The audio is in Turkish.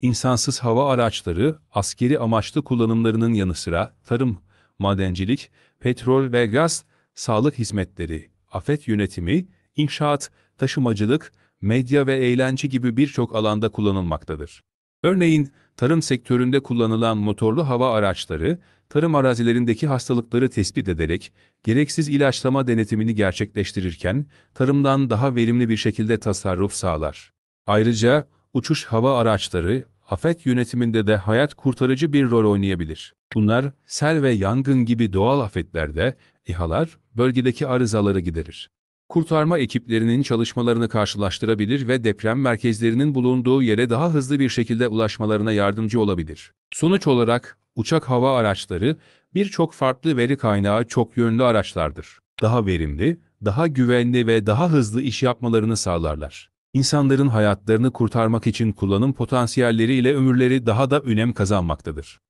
insansız hava araçları, askeri amaçlı kullanımlarının yanı sıra tarım, madencilik, petrol ve gaz, sağlık hizmetleri, afet yönetimi, inşaat, taşımacılık, medya ve eğlence gibi birçok alanda kullanılmaktadır. Örneğin, tarım sektöründe kullanılan motorlu hava araçları, tarım arazilerindeki hastalıkları tespit ederek, gereksiz ilaçlama denetimini gerçekleştirirken, tarımdan daha verimli bir şekilde tasarruf sağlar. Ayrıca, uçuş hava araçları, afet yönetiminde de hayat kurtarıcı bir rol oynayabilir. Bunlar sel ve yangın gibi doğal afetlerde İHA'lar bölgedeki arızaları giderir. Kurtarma ekiplerinin çalışmalarını karşılaştırabilir ve deprem merkezlerinin bulunduğu yere daha hızlı bir şekilde ulaşmalarına yardımcı olabilir. Sonuç olarak uçak hava araçları birçok farklı veri kaynağı çok yönlü araçlardır. Daha verimli, daha güvenli ve daha hızlı iş yapmalarını sağlarlar insanların hayatlarını kurtarmak için kullanım potansiyelleri ile ömürleri daha da önem kazanmaktadır.